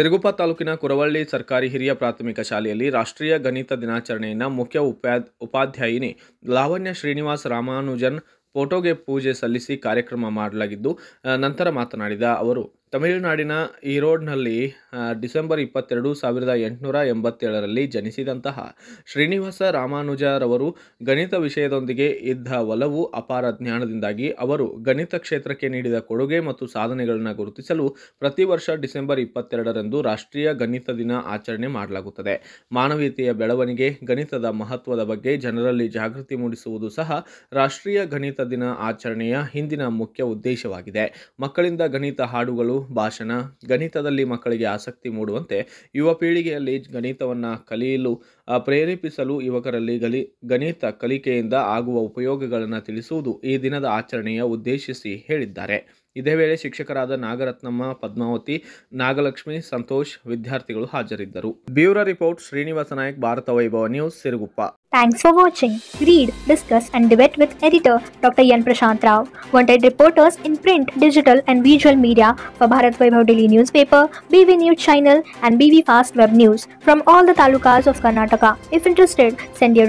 ಸಿರುಗುಪ್ಪ ತಾಲೂಕಿನ ಕುರವಳ್ಳಿ ಸರ್ಕಾರಿ ಹಿರಿಯ ಪ್ರಾಥಮಿಕ ಶಾಲೆಯಲ್ಲಿ ರಾಷ್ಟ್ರೀಯ ಗಣಿತ ದಿನಾಚರಣೆಯನ್ನು ಮುಖ್ಯ ಉಪಾ ಉಪಾಧ್ಯಾಯಿನಿ ಲಾವಣ್ಯ ಶ್ರೀನಿವಾಸ್ ರಾಮಾನುಜನ್ ಫೋಟೋಗೆ ಪೂಜೆ ಸಲ್ಲಿಸಿ ಕಾರ್ಯಕ್ರಮ ಮಾಡಲಾಗಿದ್ದು ನಂತರ ಮಾತನಾಡಿದ ಅವರು ತಮಿಳುನಾಡಿನ ಈರೋಡ್ನಲ್ಲಿ ಡಿಸೆಂಬರ್ ಇಪ್ಪತ್ತೆರಡು ಸಾವಿರದ ಎಂಟುನೂರ ಎಂಬತ್ತೇಳರಲ್ಲಿ ಜನಿಸಿದಂತಹ ಶ್ರೀನಿವಾಸ ರಾಮಾನುಜರವರು ಗಣಿತ ವಿಷಯದೊಂದಿಗೆ ಇದ್ದ ಒಲವು ಅಪಾರ ಜ್ಞಾನದಿಂದಾಗಿ ಅವರು ಗಣಿತ ಕ್ಷೇತ್ರಕ್ಕೆ ನೀಡಿದ ಕೊಡುಗೆ ಮತ್ತು ಸಾಧನೆಗಳನ್ನು ಗುರುತಿಸಲು ಪ್ರತಿ ವರ್ಷ ಡಿಸೆಂಬರ್ ಇಪ್ಪತ್ತೆರಡರಂದು ರಾಷ್ಟ್ರೀಯ ಗಣಿತ ದಿನ ಆಚರಣೆ ಮಾಡಲಾಗುತ್ತದೆ ಮಾನವೀಯತೆಯ ಬೆಳವಣಿಗೆ ಗಣಿತದ ಮಹತ್ವದ ಬಗ್ಗೆ ಜನರಲ್ಲಿ ಜಾಗೃತಿ ಮೂಡಿಸುವುದು ಸಹ ರಾಷ್ಟ್ರೀಯ ಗಣಿತ ದಿನ ಆಚರಣೆಯ ಹಿಂದಿನ ಮುಖ್ಯ ಉದ್ದೇಶವಾಗಿದೆ ಮಕ್ಕಳಿಂದ ಗಣಿತ ಹಾಡುಗಳು ಭಾಷಣ ಗಣಿತದಲ್ಲಿ ಮಕ್ಕಳಿಗೆ ಆಸಕ್ತಿ ಮೂಡುವಂತೆ ಯುವ ಪೀಳಿಗೆಯಲ್ಲಿ ಗಣಿತವನ್ನು ಕಲಿಯಲು ಪ್ರೇರೇಪಿಸಲು ಯುವಕರಲ್ಲಿ ಗಲಿ ಗಣಿತ ಕಲಿಕೆಯಿಂದ ಆಗುವ ಉಪಯೋಗಗಳನ್ನು ತಿಳಿಸುವುದು ಈ ದಿನದ ಆಚರಣೆಯ ಉದ್ದೇಶಿಸಿ ಹೇಳಿದ್ದಾರೆ ಇದೇ ವೇಳೆ ಶಿಕ್ಷಕರಾದ ನಾಗರತ್ನಮ್ಮ ಪದ್ಮಾವತಿ ನಾಗಲಕ್ಷ್ಮಿ ಸಂತೋಷ್ ವಿದ್ಯಾರ್ಥಿಗಳು ಹಾಜರಿದ್ದರು bureau report Srinivasa Nayak Bharata Vaibhava news Siruguppa thanks for watching read discuss and debate with editor doctor N Prashanth Rao wanted reporters in print digital and visual media for Bharat Vaibhav daily news paper BV news channel and BV fast web news from all the talukas of Karnataka if interested send